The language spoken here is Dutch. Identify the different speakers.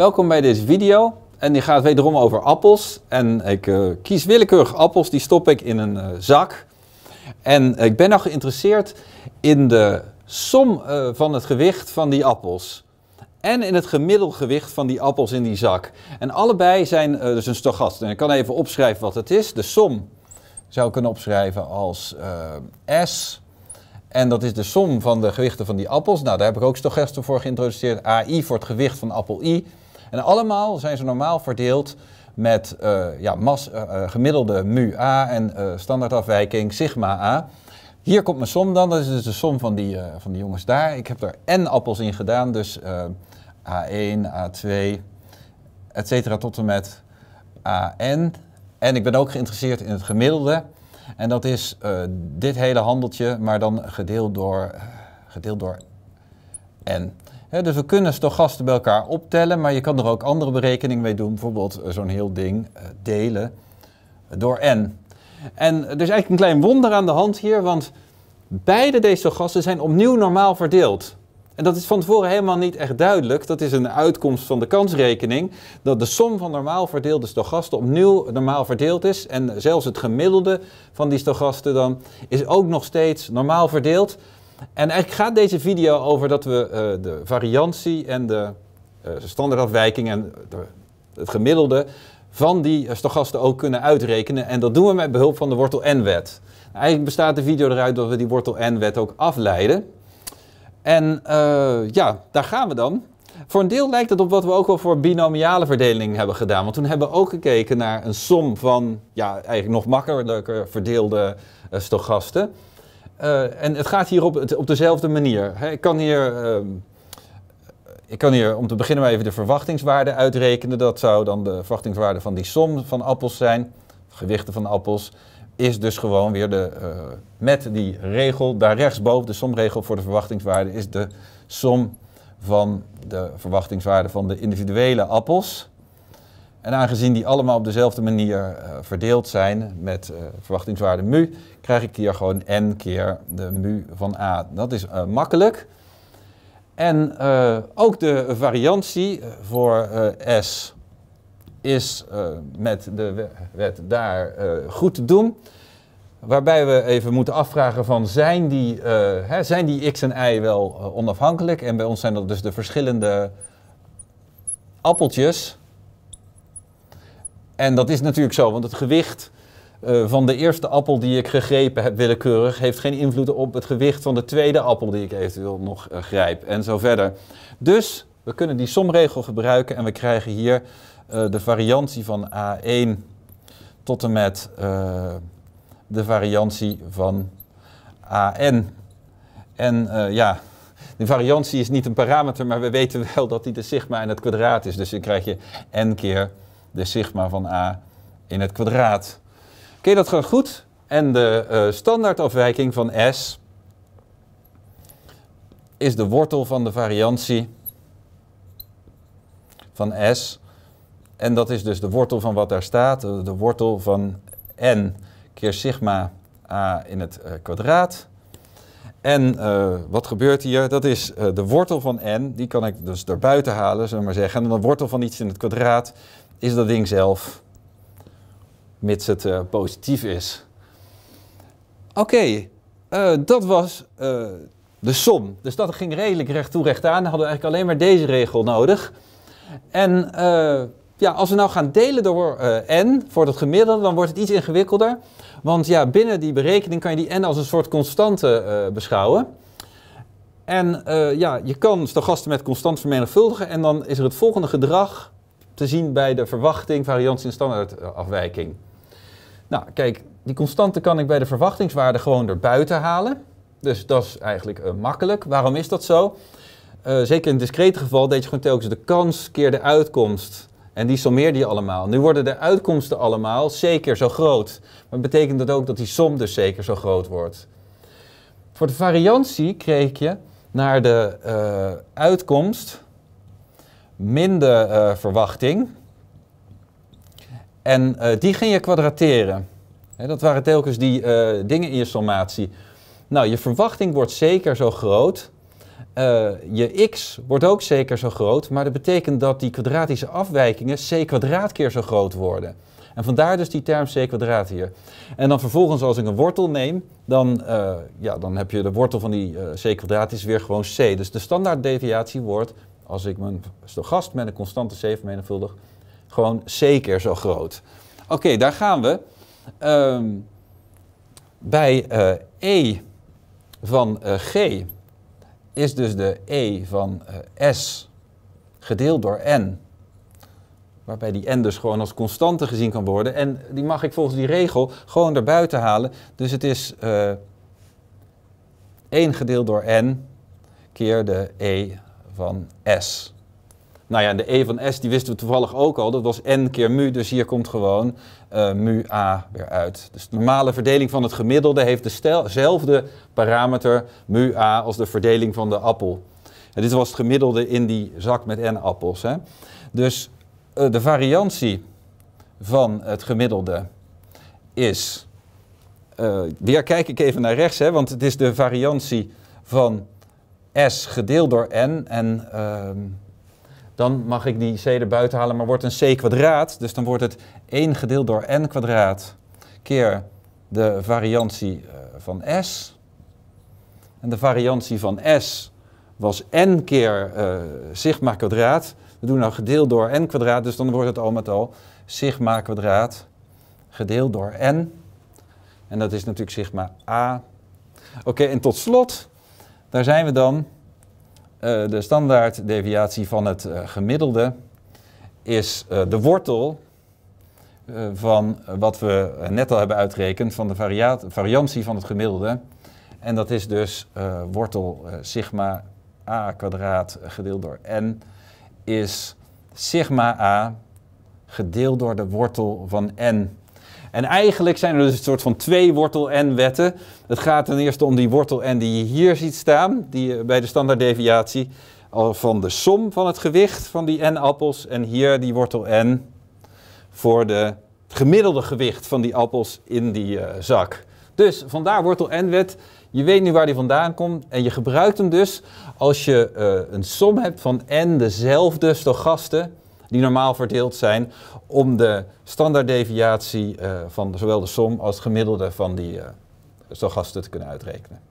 Speaker 1: Welkom bij deze video. En die gaat wederom over appels. En ik eh, kies willekeurig appels, die stop ik in een eh, zak. En ik ben nog geïnteresseerd in de som eh, van het gewicht van die appels. En in het gewicht van die appels in die zak. En allebei zijn dus een stochast. En ik kan even opschrijven wat het is. De som zou ik kunnen opschrijven als S. En dat is de som van de gewichten van die appels. Nou, daar heb ik ook stochasten voor geïntroduceerd. AI voor het gewicht van appel I. En allemaal zijn ze normaal verdeeld met eh, ja, mas, eh, eh, gemiddelde mu-a en standaardafwijking sigma-a. Hier komt mijn som dan, dat is dus de som van die, van die jongens daar. Ik heb er n appels in gedaan, dus A1, A2, et cetera, tot en met AN. En ik ben ook geïnteresseerd in het gemiddelde. En dat is dit hele handeltje, maar dan gedeeld door, gedeeld door n dus we kunnen stochasten bij elkaar optellen, maar je kan er ook andere berekeningen mee doen. Bijvoorbeeld eh, zo'n heel ding eh, delen door n. En er is eigenlijk een klein wonder aan de hand hier, want beide deze stochasten zijn opnieuw normaal verdeeld. En dat is van tevoren helemaal niet echt duidelijk. Dat is een uitkomst van de kansrekening. Dat de som van normaal verdeelde stochasten opnieuw normaal verdeeld is. En zelfs het gemiddelde van die stochasten dan is ook nog steeds normaal verdeeld. En eigenlijk gaat deze video over dat we eh, de variantie en de uh, standaardafwijking en de, het gemiddelde van die stochasten ook kunnen uitrekenen. En dat doen we met behulp van de wortel n-wet. Eigenlijk bestaat de video eruit dat we die wortel n-wet ook afleiden. En eh, ja, daar gaan we dan. Voor een deel lijkt het op wat we ook wel voor binomiale verdeling hebben gedaan. Want toen hebben we ook gekeken naar een som van ja, eigenlijk nog makkelijker verdeelde stochasten. Eh, en het gaat hier op, op dezelfde manier. ik, kan hier, ehm, ik kan hier om te beginnen maar even de verwachtingswaarde uitrekenen. Dat zou dan de verwachtingswaarde van die som van appels zijn. Gewichten van appels is dus gewoon weer de, eh, met die regel daar rechtsboven, de somregel voor de verwachtingswaarde, is de som van de verwachtingswaarde van de individuele appels. En aangezien die allemaal op dezelfde manier eh, verdeeld zijn met eh, verwachtingswaarde mu, krijg ik hier gewoon n keer de mu van a. Dat is eh, makkelijk. En ook de variantie voor S is met de wet daar goed te doen. Waarbij we even moeten afvragen van zijn die, hè, zijn die x en y wel onafhankelijk? En bij ons zijn dat dus de verschillende appeltjes en dat is natuurlijk zo, want het gewicht eh, van de eerste appel die ik gegrepen heb willekeurig heeft geen invloed op het gewicht van de tweede appel die ik eventueel nog eh, grijp en zo verder. Dus we kunnen die somregel gebruiken en we krijgen hier eh, de variantie van A1 tot en met de variantie van AN. En ja, de variantie is niet een parameter, maar we weten wel dat die de sigma in het kwadraat is. Dus dan krijg je n keer de sigma van A in het kwadraat. Oké, dat gaat goed. En de eh, standaardafwijking van S is de wortel van de variantie van S. En dat is dus de wortel van wat daar staat, eh, de wortel van n keer sigma a in het eh, kwadraat. En wat gebeurt hier? Dat is de wortel van n, die kan ik dus buiten halen, zullen we maar zeggen. En de wortel van iets in het kwadraat, is dat ding zelf, mits het eh, positief is. Oké, eh, dat was eh, de som. Dus dat ging redelijk recht toe recht aan. Hadden we eigenlijk alleen maar deze regel nodig. En ja, als we nou gaan delen door n voor het gemiddelde, dan wordt het iets ingewikkelder. Want ja, binnen die berekening kan je die n als een soort constante beschouwen. En ja, je kan stochasten met constant vermenigvuldigen en dan is er het volgende gedrag te zien bij de verwachting, variantie en standaardafwijking. Eh, nou, kijk, die constante kan ik bij de verwachtingswaarde gewoon erbuiten halen. Dus dat is eigenlijk eh, makkelijk. Waarom is dat zo? Eh, zeker in het discrete geval deed je gewoon telkens de kans keer de uitkomst. En die sommeerde je allemaal. Nu worden de uitkomsten allemaal zeker zo groot. Maar betekent dat ook dat die som dus zeker zo groot wordt? Voor de variantie kreeg je naar de uitkomst minder eh, verwachting. En eh, die ging je kwadrateren. dat waren telkens die eh, dingen in je sommatie. Nou, je verwachting wordt zeker zo groot. je x wordt ook zeker zo groot. Maar dat betekent dat die kwadratische afwijkingen c kwadraat keer zo groot worden. En vandaar dus die term c kwadraat hier. En dan vervolgens als ik een wortel neem, dan, ja, dan heb je de wortel van die c kwadraat is weer gewoon c. Dus de standaarddeviatie wordt als ik mijn gast met een constante 7 vermenigvuldig, gewoon c keer zo groot. Oké, daar gaan we. Ehm, bij eh, E van eh, G is dus de E van eh, S gedeeld door N. Waarbij die N dus gewoon als constante gezien kan worden. En die mag ik volgens die regel gewoon erbuiten halen. Dus het is 1 gedeeld door N keer de E van S. Nou ja, de E van S die wisten we toevallig ook al. Dat was N keer mu, dus hier komt gewoon eh, mu A weer uit. Dus de normale verdeling van het gemiddelde heeft dezelfde parameter mu A als de verdeling van de appel. En dit was het gemiddelde in die zak met N-appels. Dus eh, de variantie van het gemiddelde is... Eh, weer kijk ik even naar rechts, hè, want het is de variantie van S gedeeld door N en ehm, dan mag ik die C erbuiten halen, maar wordt een C kwadraat. Dus dan wordt het 1 gedeeld door N kwadraat keer de variantie eh, van S. En de variantie van S was n keer eh, sigma kwadraat. We doen nou gedeeld door n kwadraat, dus dan wordt het al met al sigma kwadraat gedeeld door n. En dat is natuurlijk sigma a. Oké, en tot slot daar zijn we dan. Eh, de standaarddeviatie van het eh, gemiddelde is eh, de wortel van wat we net al hebben uitgerekend, van de variantie van het gemiddelde. En dat is dus wortel sigma a kwadraat gedeeld door n is sigma a gedeeld door de wortel van n en eigenlijk zijn er dus een soort van twee wortel n wetten. Het gaat ten eerste om die wortel n die je hier ziet staan, die eh, bij de standaarddeviatie van de som van het gewicht van die n-appels en hier die wortel n voor de, het gemiddelde gewicht van die appels in die eh, zak. Dus vandaar wortel n-wet. Je weet nu waar die vandaan komt en je gebruikt hem dus als je eh, een som hebt van n dezelfde stochasten die normaal verdeeld zijn, om de standaarddeviatie eh, van zowel de som als het gemiddelde van die stochasten eh, te kunnen uitrekenen.